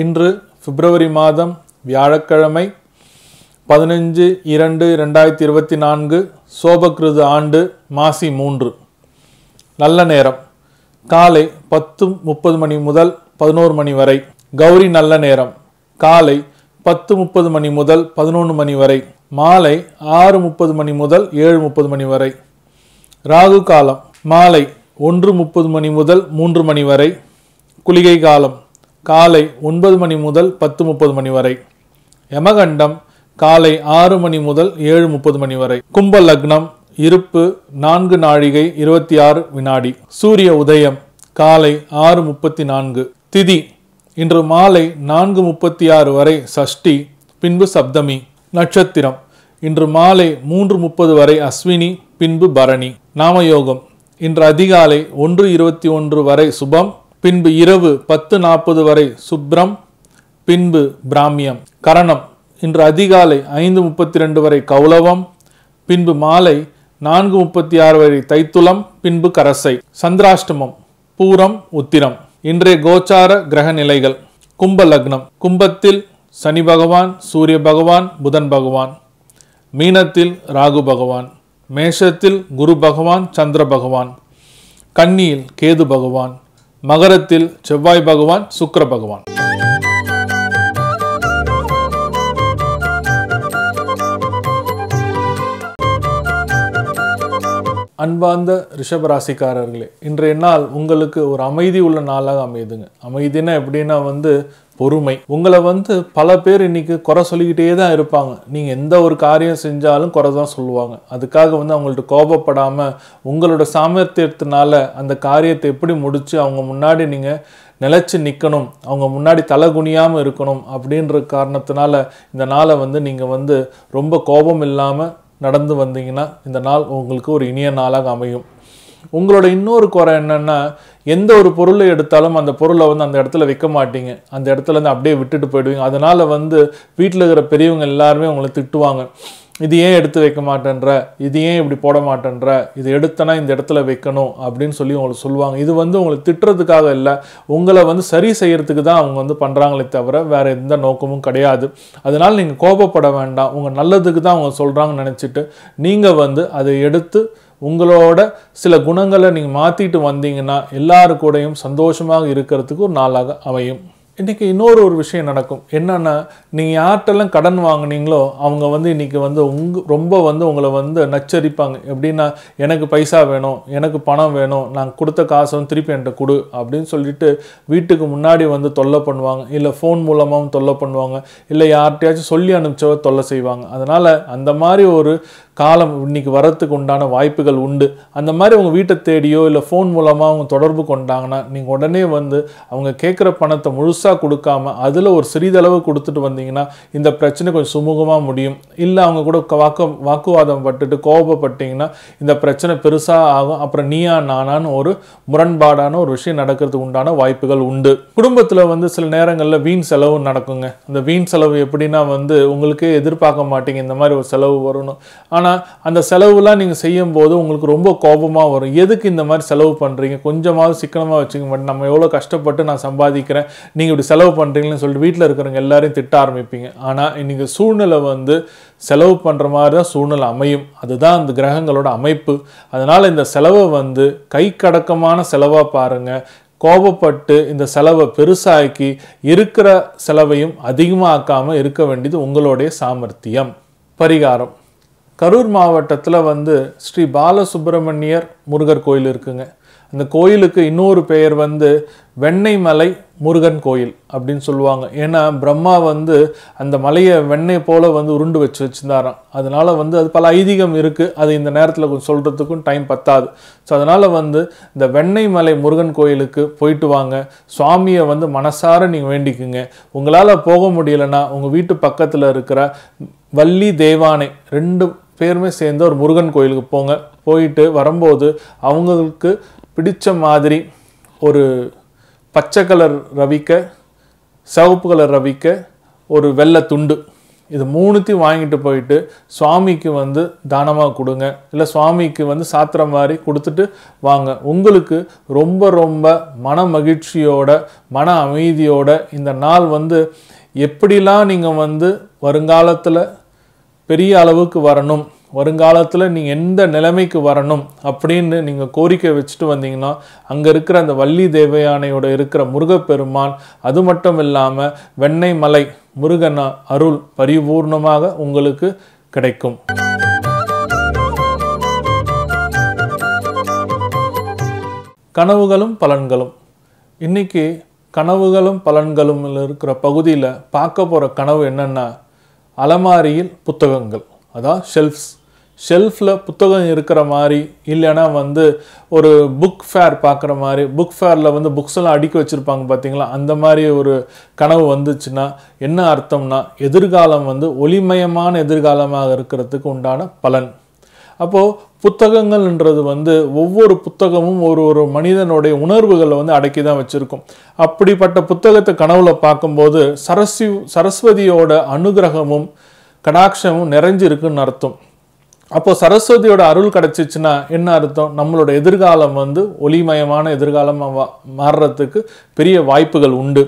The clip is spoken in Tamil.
இன்று பிப்ரவரி மாதம் வியாழக்கிழமை பதினஞ்சு இரண்டு ரெண்டாயிரத்தி இருபத்தி நான்கு சோபகிருது ஆண்டு மாசி மூன்று நல்ல நேரம் காலை பத்து முப்பது மணி முதல் பதினோரு மணி வரை கௌரி நல்ல நேரம் காலை பத்து முப்பது மணி முதல் பதினொன்று மணி வரை மாலை ஆறு முப்பது மணி முதல் ஏழு முப்பது மணி வரை ராகு காலம் மாலை ஒன்று முப்பது மணி முதல் மூன்று மணி வரை குளிகை காலம் காலை ஒன்பது மணி முதல் பத்து முப்பது மணி வரை யமகண்டம் காலை ஆறு மணி முதல் ஏழு முப்பது மணி வரை கும்ப லக்னம் இருப்பு நான்கு நாழிகை இருபத்தி ஆறு வினாடி சூரிய உதயம் காலை ஆறு முப்பத்தி நான்கு திதி இன்று மாலை நான்கு முப்பத்தி ஆறு வரை சஷ்டி பின்பு சப்தமி நட்சத்திரம் இன்று மாலை மூன்று முப்பது வரை அஸ்வினி பின்பு பரணி நாமயோகம் இன்று அதிகாலை ஒன்று இருபத்தி ஒன்று வரை சுபம் பின்பு இரவு பத்து நாற்பது வரை சுப்ரம் பின்பு பிராமியம் கரணம் இன்று அதிகாலை ஐந்து முப்பத்தி ரெண்டு வரை கௌலவம் பின்பு மாலை நான்கு முப்பத்தி ஆறு வரை தைத்துளம் பின்பு கரசை சந்திராஷ்டமம் பூரம் உத்திரம் இன்றைய கோச்சார கிரக நிலைகள் கும்ப லக்னம் கும்பத்தில் சனி பகவான் சூரிய பகவான் புதன் பகவான் மீனத்தில் ராகு பகவான் மேஷத்தில் குரு பகவான் சந்திர பகவான் கன்னியில் கேது பகவான் மகரத்தில் செவ்வாய் பகவான் சுக்கர பகவான் அன்பார்ந்த ரிஷபராசிக்காரர்களே இன்றைய நாள் உங்களுக்கு ஒரு அமைதி உள்ள நாளாக அமையுதுங்க அமைதினா எப்படின்னா வந்து பொறுமை உங்களை வந்து பல பேர் இன்னைக்கு குறை சொல்லிக்கிட்டே தான் இருப்பாங்க நீங்கள் எந்த ஒரு காரியம் செஞ்சாலும் குறை தான் சொல்லுவாங்க அதுக்காக வந்து அவங்கள்ட்ட கோபப்படாமல் உங்களோட சாமர்த்தியத்தினால அந்த காரியத்தை எப்படி முடித்து அவங்க முன்னாடி நீங்கள் நிலச்சி நிற்கணும் அவங்க முன்னாடி தலை குனியாமல் இருக்கணும் அப்படின்ற காரணத்தினால இந்த நாளை வந்து நீங்கள் வந்து ரொம்ப கோபம் இல்லாமல் நடந்து வந்தீங்கன்னா இந்த நாள் உங்களுக்கு ஒரு இனிய நாளாக அமையும் உங்களோட இன்னொரு குறை என்னென்னா எந்த ஒரு பொருளை எடுத்தாலும் அந்த பொருளை வந்து அந்த இடத்துல விற்க மாட்டீங்க அந்த இடத்துல இருந்து அப்படியே விட்டுட்டு போயிடுவீங்க அதனால் வந்து வீட்டில் இருக்கிற பெரியவங்க எல்லாருமே உங்களை திட்டுவாங்க இது ஏன் எடுத்து வைக்க மாட்டேன்ற இது ஏன் இப்படி போட மாட்டேன்ற இது எடுத்தனா இந்த இடத்துல வைக்கணும் அப்படின்னு சொல்லி உங்களுக்கு சொல்லுவாங்க இது வந்து உங்களை திட்டுறதுக்காக இல்லை உங்களை வந்து சரி செய்கிறதுக்கு தான் அவங்க வந்து பண்ணுறாங்களே தவிர வேறு எந்த நோக்கமும் கிடையாது அதனால் நீங்கள் கோபப்பட வேண்டாம் உங்கள் நல்லதுக்கு தான் அவங்க சொல்கிறாங்கன்னு நினச்சிட்டு நீங்கள் வந்து அதை எடுத்து உங்களோட சில குணங்களை நீங்கள் மாற்றிட்டு வந்தீங்கன்னா எல்லாரு கூடையும் சந்தோஷமாக இருக்கிறதுக்கு ஒரு நாளாக அமையும் இன்றைக்கி இன்னொரு ஒரு விஷயம் நடக்கும் என்னென்னா நீங்கள் யார்கிட்டலாம் கடன் வாங்கினீங்களோ அவங்க வந்து இன்றைக்கி வந்து உங் ரொம்ப வந்து உங்களை வந்து நச்சரிப்பாங்க எப்படின்னா எனக்கு பைசா வேணும் எனக்கு பணம் வேணும் நாங்கள் கொடுத்த காசை வந்து திருப்பி என்கிட்ட கொடு அப்படின்னு சொல்லிட்டு வீட்டுக்கு முன்னாடி வந்து தொல்லை பண்ணுவாங்க இல்லை ஃபோன் மூலமாகவும் தொல்லை பண்ணுவாங்க இல்லை யார்கிட்டயாச்சும் சொல்லி அனுப்பிச்சவ தொல்லை செய்வாங்க அதனால் அந்த மாதிரி ஒரு காலம் இன்னைக்கு வரத்துக்கு உண்டான வாய்ப்புகள் உண்டு அந்த மாதிரி அவங்க வீட்டை தேடியோ இல்லை ஃபோன் மூலமாக அவங்க தொடர்பு கொண்டாங்கன்னா நீங்கள் உடனே வந்து அவங்க கேட்குற பணத்தை முழுசாக கொடுக்காம அதில் ஒரு சிறிதளவு கொடுத்துட்டு வந்தீங்கன்னா இந்த பிரச்சனை கொஞ்சம் சுமூகமாக முடியும் இல்லை அவங்க கூட வாக்கு வாக்குவாதம் பட்டுட்டு கோபப்பட்டிங்கன்னா இந்த பிரச்சனை பெருசாக ஆகும் அப்புறம் நீயா நானான்னு ஒரு முரண்பாடான ஒரு விஷயம் நடக்கிறதுக்கு உண்டான வாய்ப்புகள் உண்டு குடும்பத்தில் வந்து சில நேரங்களில் வீண் செலவு நடக்குங்க இந்த வீண் செலவு எப்படின்னா வந்து உங்களுக்கே எதிர்பார்க்க மாட்டீங்க இந்த மாதிரி ஒரு செலவு வரணும் ஆனால் அந்த செலவுலாம் நீங்கள் செய்யும்போது உங்களுக்கு ரொம்ப கோபமாக வரும் எதுக்கு இந்த மாதிரி செலவு பண்ணுறீங்க கொஞ்சமாவது சிக்கனமாக வச்சுக்க மாட்டேன் நம்ம எவ்வளோ கஷ்டப்பட்டு நான் சம்பாதிக்கிறேன் நீங்கள் இப்படி செலவு பண்ணுறீங்கன்னு சொல்லிட்டு வீட்டில் இருக்கிறவங்க எல்லாரையும் திட்ட ஆரம்பிப்பீங்க ஆனால் இன்றைக்கி சூழ்நிலை வந்து செலவு பண்ணுற மாதிரி தான் சூழ்நிலை அமையும் அதுதான் அந்த கிரகங்களோட அமைப்பு அதனால் இந்த செலவை வந்து கை கடக்கமான செலவாக பாருங்கள் கோபப்பட்டு இந்த செலவை பெருசாக்கி இருக்கிற செலவையும் அதிகமாக்காமல் இருக்க வேண்டியது உங்களுடைய சாமர்த்தியம் பரிகாரம் கரூர் மாவட்டத்தில் வந்து ஸ்ரீ பாலசுப்பிரமணியர் முருகர் கோயில் இருக்குங்க இந்த கோயிலுக்கு இன்னொரு பெயர் வந்து வெண்ணெய் மலை முருகன் கோயில் அப்படின்னு சொல்லுவாங்க ஏன்னா பிரம்மா வந்து அந்த மலையை வெண்ணெய் போல் வந்து உருண்டு வச்சு வச்சுருந்தாராம் அதனால் வந்து அது பல ஐதீகம் இருக்குது அது இந்த நேரத்தில் கொஞ்சம் சொல்கிறதுக்கும் டைம் பத்தாது ஸோ அதனால் வந்து இந்த வெண்ணெய் மலை முருகன் கோயிலுக்கு போயிட்டு வாங்க சுவாமியை வந்து மனசார நீங்கள் வேண்டிக்குங்க உங்களால் போக முடியலன்னா உங்கள் வீட்டு பக்கத்தில் இருக்கிற வள்ளி தேவானை ரெண்டு பேருமே சேர்ந்து ஒரு முருகன் கோயிலுக்கு போங்க போயிட்டு வரும்போது அவங்களுக்கு பிடித்த மாதிரி ஒரு பச்சை கலர் ரவிக்க சிவப்பு கலர் ரவிக்க ஒரு வெள்ளை துண்டு இது மூணுத்தையும் வாங்கிட்டு போயிட்டு சுவாமிக்கு வந்து தானமாக கொடுங்க இல்லை சுவாமிக்கு வந்து சாத்திரம் மாதிரி கொடுத்துட்டு வாங்க உங்களுக்கு ரொம்ப ரொம்ப மன மகிழ்ச்சியோட மன அமைதியோட இந்த நாள் வந்து எப்படிலாம் நீங்கள் வந்து வருங்காலத்தில் பெரிய அளவுக்கு வரணும் வருங்காலத்தில் நீங்கள் எந்த நிலைமைக்கு வரணும் அப்படின்னு நீங்கள் கோரிக்கை வச்சுட்டு வந்தீங்கன்னா அங்கே இருக்கிற அந்த வள்ளி தேவயானையோட இருக்கிற முருகப்பெருமான் அது மட்டும் இல்லாமல் வெண்ணெய் மலை முருகன் அருள் பரிபூர்ணமாக உங்களுக்கு கிடைக்கும் கனவுகளும் பலன்களும் இன்றைக்கி கனவுகளும் பலன்களும் இருக்கிற பகுதியில் பார்க்க போகிற கனவு என்னென்னா அலமாரியில் புத்தகங்கள் அதான் ஷெல்ஃப்ஸ் ஷெல்ஃபில் புத்தகம் இருக்கிற மாதிரி இல்லைன்னா வந்து ஒரு புக் ஃபேர் பார்க்குற மாதிரி புக் ஃபேரில் வந்து புக்ஸ் எல்லாம் அடுக்கி வச்சுருப்பாங்க பார்த்தீங்களா அந்த மாதிரி ஒரு கனவு வந்துச்சுன்னா என்ன அர்த்தம்னா எதிர்காலம் வந்து ஒளிமயமான எதிர்காலமாக இருக்கிறதுக்கு உண்டான பலன் அப்போது புத்தகங்கள்ன்றது வந்து ஒவ்வொரு புத்தகமும் ஒரு ஒரு மனிதனுடைய உணர்வுகளை வந்து அடக்கி தான் வச்சுருக்கும் அப்படிப்பட்ட புத்தகத்தை கனவுல பார்க்கும்போது சரஸ்வ சரஸ்வதியோட அனுகிரகமும் கடாட்சமும் நிறைஞ்சிருக்குன்னு அர்த்தம் அப்போது சரஸ்வதியோட அருள் கிடச்சிச்சுன்னா என்ன அர்த்தம் நம்மளோட எதிர்காலம் வந்து ஒளிமயமான எதிர்காலமாக மாறுறதுக்கு பெரிய வாய்ப்புகள் உண்டு